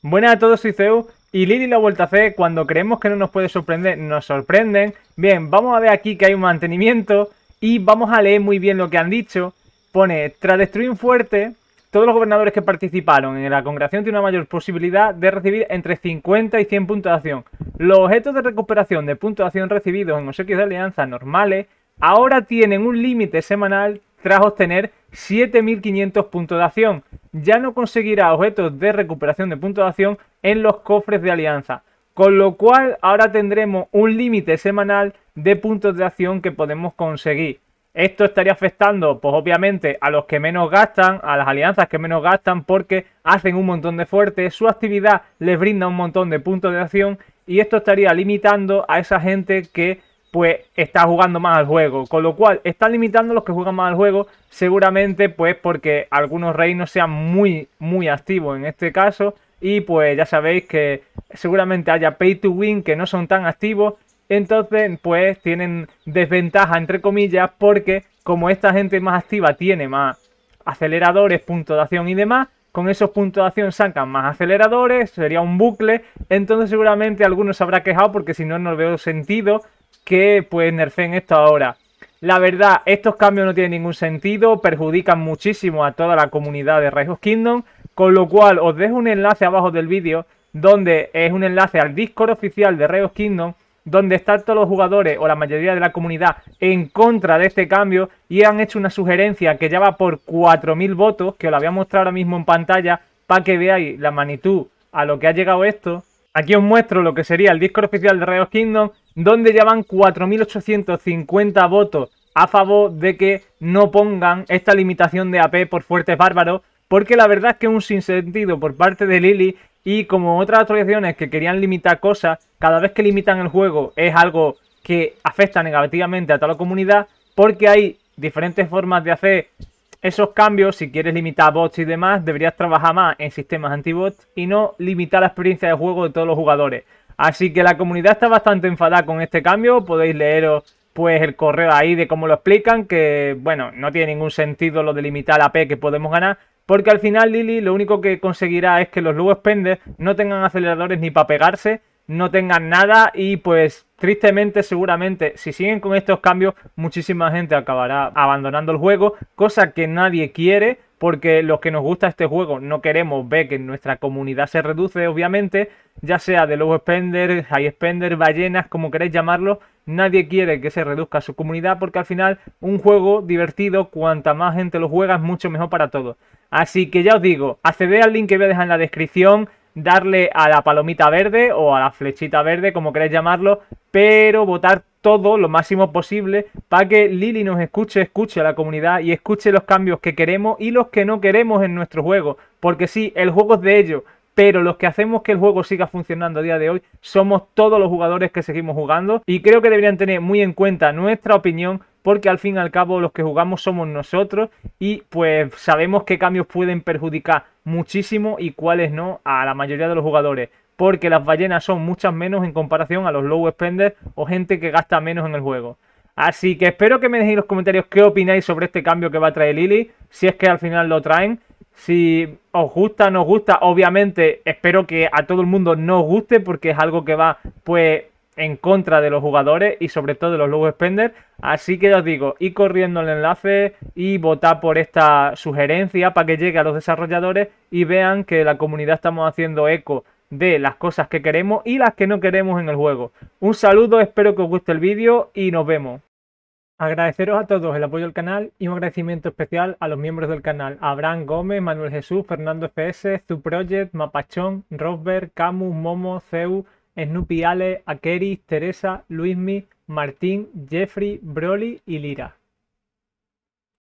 Buenas a todos, soy Zeus, y Lili la vuelta a C. Cuando creemos que no nos puede sorprender, nos sorprenden. Bien, vamos a ver aquí que hay un mantenimiento y vamos a leer muy bien lo que han dicho. Pone, tras destruir un fuerte, todos los gobernadores que participaron en la congregación tienen una mayor posibilidad de recibir entre 50 y 100 puntos de acción. Los objetos de recuperación de puntos de acción recibidos en obsequios de alianza normales ahora tienen un límite semanal tras obtener 7500 puntos de acción. Ya no conseguirá objetos de recuperación de puntos de acción en los cofres de alianza. Con lo cual ahora tendremos un límite semanal de puntos de acción que podemos conseguir. Esto estaría afectando, pues obviamente, a los que menos gastan, a las alianzas que menos gastan, porque hacen un montón de fuertes, su actividad les brinda un montón de puntos de acción y esto estaría limitando a esa gente que pues está jugando más al juego. Con lo cual, está limitando los que juegan más al juego, seguramente pues porque algunos reinos sean muy, muy activos en este caso. Y pues ya sabéis que seguramente haya pay to win que no son tan activos. Entonces, pues tienen desventaja, entre comillas, porque como esta gente más activa tiene más aceleradores, puntos de acción y demás, con esos puntos de acción sacan más aceleradores, sería un bucle, entonces seguramente algunos se habrá quejado porque si no, no veo sentido que pues en esto ahora. La verdad, estos cambios no tienen ningún sentido, perjudican muchísimo a toda la comunidad de Rise Kingdom, con lo cual os dejo un enlace abajo del vídeo, donde es un enlace al Discord oficial de Rise Kingdom, donde están todos los jugadores o la mayoría de la comunidad en contra de este cambio y han hecho una sugerencia que ya va por 4.000 votos, que os la voy a mostrar ahora mismo en pantalla para que veáis la magnitud a lo que ha llegado esto. Aquí os muestro lo que sería el Discord oficial de Rise of Kingdom donde ya van 4.850 votos a favor de que no pongan esta limitación de AP por fuertes bárbaros, porque la verdad es que es un sinsentido por parte de Lily y como otras actualizaciones que querían limitar cosas, cada vez que limitan el juego es algo que afecta negativamente a toda la comunidad, porque hay diferentes formas de hacer esos cambios, si quieres limitar bots y demás, deberías trabajar más en sistemas antibots y no limitar la experiencia de juego de todos los jugadores. Así que la comunidad está bastante enfadada con este cambio, podéis leeros pues el correo ahí de cómo lo explican, que bueno, no tiene ningún sentido lo de limitar la p que podemos ganar, porque al final Lily lo único que conseguirá es que los Lugo pende no tengan aceleradores ni para pegarse, no tengan nada y pues tristemente seguramente si siguen con estos cambios muchísima gente acabará abandonando el juego, cosa que nadie quiere porque los que nos gusta este juego no queremos ver que nuestra comunidad se reduce obviamente, ya sea de low spender, high spender, ballenas, como queréis llamarlo, nadie quiere que se reduzca su comunidad porque al final un juego divertido, cuanta más gente lo juega es mucho mejor para todos. Así que ya os digo, acceded al link que voy a dejar en la descripción, darle a la palomita verde o a la flechita verde, como queráis llamarlo, pero votar todo lo máximo posible para que Lili nos escuche, escuche a la comunidad y escuche los cambios que queremos y los que no queremos en nuestro juego. Porque sí, el juego es de ellos, pero los que hacemos que el juego siga funcionando a día de hoy somos todos los jugadores que seguimos jugando y creo que deberían tener muy en cuenta nuestra opinión porque al fin y al cabo los que jugamos somos nosotros y pues sabemos qué cambios pueden perjudicar muchísimo y cuáles no a la mayoría de los jugadores. Porque las ballenas son muchas menos en comparación a los low spenders o gente que gasta menos en el juego. Así que espero que me dejéis en los comentarios qué opináis sobre este cambio que va a traer Lily. Si es que al final lo traen. Si os gusta, no os gusta. Obviamente espero que a todo el mundo no os guste porque es algo que va pues en contra de los jugadores y sobre todo de los low spender. Así que os digo, y corriendo el enlace y votar por esta sugerencia para que llegue a los desarrolladores y vean que la comunidad estamos haciendo eco de las cosas que queremos y las que no queremos en el juego. Un saludo, espero que os guste el vídeo y nos vemos. Agradeceros a todos el apoyo al canal y un agradecimiento especial a los miembros del canal. Abraham Gómez, Manuel Jesús, Fernando FS, Project Mapachón, Rosberg, Camus, Momo, Zeu Snoopy, Ale, Akeris, Teresa, Luismi, Martín, Jeffrey, Broly y Lira.